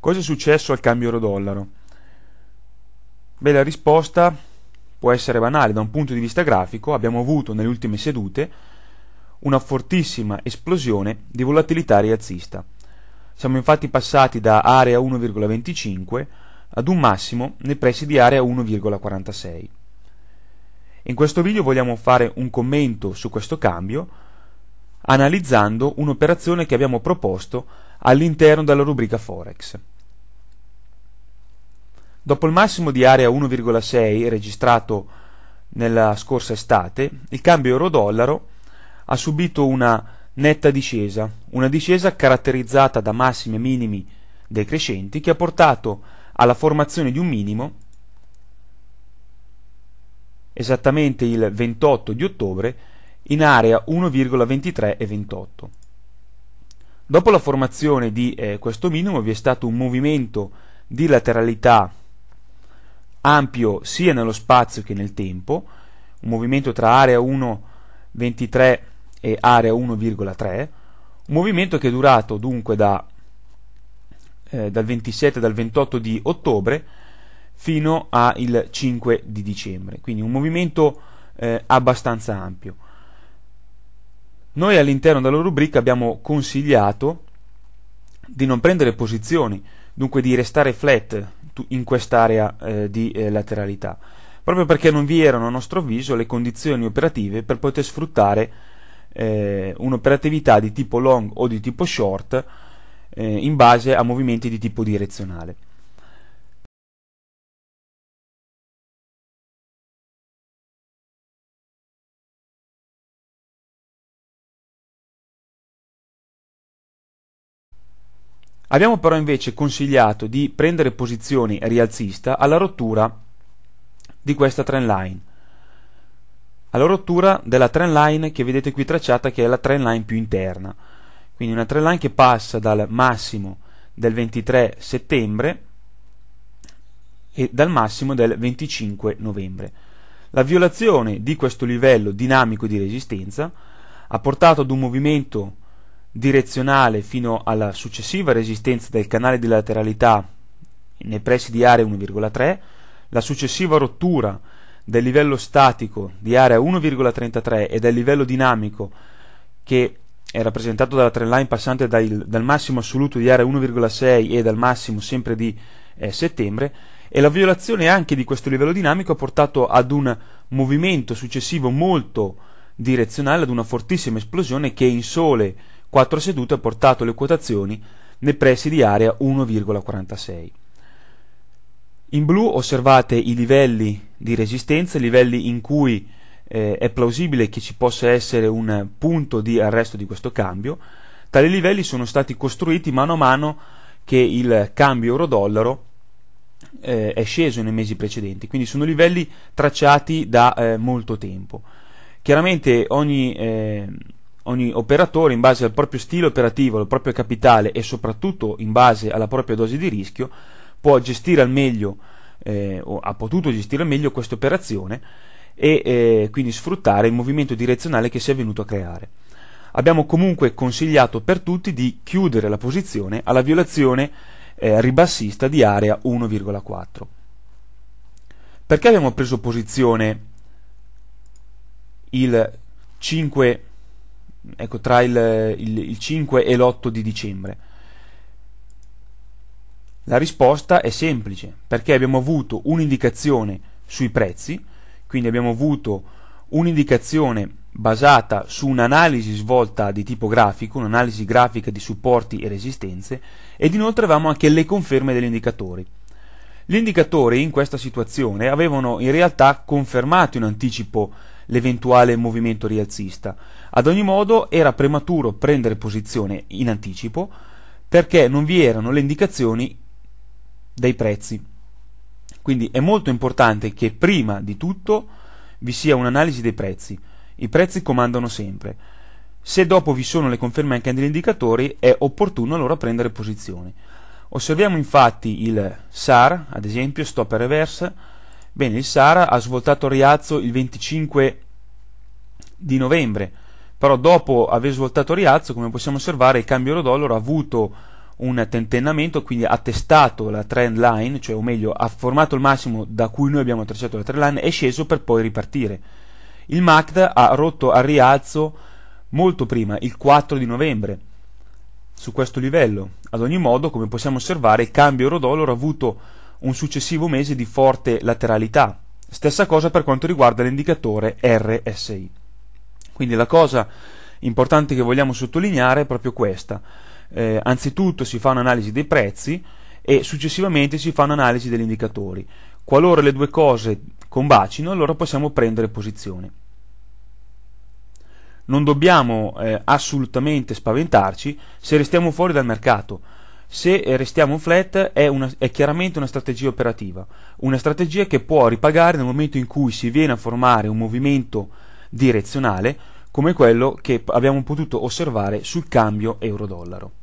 Cosa è successo al cambio euro-dollaro? Beh, la risposta può essere banale. Da un punto di vista grafico abbiamo avuto nelle ultime sedute una fortissima esplosione di volatilità rialzista. Siamo infatti passati da area 1,25 ad un massimo nei pressi di area 1,46. In questo video vogliamo fare un commento su questo cambio analizzando un'operazione che abbiamo proposto all'interno della rubrica Forex. Dopo il massimo di area 1,6 registrato nella scorsa estate, il cambio euro-dollaro ha subito una netta discesa, una discesa caratterizzata da massimi e minimi decrescenti che ha portato alla formazione di un minimo esattamente il 28 di ottobre in area 1,23 e 28. Dopo la formazione di eh, questo minimo vi è stato un movimento di lateralità ampio sia nello spazio che nel tempo, un movimento tra area 1,23 e area 1,3, un movimento che è durato dunque da, eh, dal 27 dal 28 di ottobre fino al 5 di dicembre, quindi un movimento eh, abbastanza ampio. Noi all'interno della rubrica abbiamo consigliato di non prendere posizioni, dunque di restare flat in quest'area eh, di eh, lateralità, proprio perché non vi erano a nostro avviso le condizioni operative per poter sfruttare eh, un'operatività di tipo long o di tipo short eh, in base a movimenti di tipo direzionale. Abbiamo però invece consigliato di prendere posizione rialzista alla rottura di questa trend line, alla rottura della trend line che vedete qui tracciata che è la trend line più interna, quindi una trend line che passa dal massimo del 23 settembre e dal massimo del 25 novembre. La violazione di questo livello dinamico di resistenza ha portato ad un movimento direzionale fino alla successiva resistenza del canale di lateralità nei pressi di area 1,3, la successiva rottura del livello statico di area 1,33 e del livello dinamico che è rappresentato dalla trend line passante dal, dal massimo assoluto di area 1,6 e dal massimo sempre di eh, settembre e la violazione anche di questo livello dinamico ha portato ad un movimento successivo molto direzionale, ad una fortissima esplosione che in sole quattro sedute ha portato le quotazioni nei pressi di area 1,46. In blu osservate i livelli di resistenza, i livelli in cui eh, è plausibile che ci possa essere un punto di arresto di questo cambio. Tali livelli sono stati costruiti mano a mano che il cambio euro-dollaro eh, è sceso nei mesi precedenti, quindi sono livelli tracciati da eh, molto tempo. Chiaramente ogni eh, ogni operatore in base al proprio stile operativo, al proprio capitale e soprattutto in base alla propria dose di rischio può gestire al meglio eh, o ha potuto gestire al meglio questa operazione e eh, quindi sfruttare il movimento direzionale che si è venuto a creare. Abbiamo comunque consigliato per tutti di chiudere la posizione alla violazione eh, ribassista di area 1,4. Perché abbiamo preso posizione il 5 ecco, tra il, il, il 5 e l'8 di dicembre? La risposta è semplice, perché abbiamo avuto un'indicazione sui prezzi, quindi abbiamo avuto un'indicazione basata su un'analisi svolta di tipo grafico, un'analisi grafica di supporti e resistenze, ed inoltre avevamo anche le conferme degli indicatori. Gli indicatori in questa situazione avevano in realtà confermato in anticipo l'eventuale movimento rialzista. Ad ogni modo era prematuro prendere posizione in anticipo perché non vi erano le indicazioni dei prezzi. Quindi è molto importante che prima di tutto vi sia un'analisi dei prezzi. I prezzi comandano sempre. Se dopo vi sono le conferme anche degli indicatori, è opportuno allora prendere posizione. Osserviamo infatti il SAR, ad esempio, stop e reverse, Bene, il Sara ha svoltato Riazzo il 25 di novembre, però dopo aver svoltato Riazzo, come possiamo osservare, il cambio euro-dollaro ha avuto un tentennamento, quindi ha testato la trend line, cioè o meglio ha formato il massimo da cui noi abbiamo tracciato la trend line, è sceso per poi ripartire. Il MACD ha rotto al rialzo molto prima, il 4 di novembre, su questo livello. Ad ogni modo, come possiamo osservare, il cambio euro-dollaro ha avuto un successivo mese di forte lateralità. Stessa cosa per quanto riguarda l'indicatore RSI. Quindi la cosa importante che vogliamo sottolineare è proprio questa. Eh, anzitutto si fa un'analisi dei prezzi e successivamente si fa un'analisi degli indicatori. Qualora le due cose combacino, allora possiamo prendere posizione. Non dobbiamo eh, assolutamente spaventarci se restiamo fuori dal mercato se eh, restiamo flat è, una, è, chiaramente una strategia operativa, una strategia che può ripagare nel momento in cui si viene a formare un movimento direzionale come quello che abbiamo potuto osservare sul cambio euro-dollaro.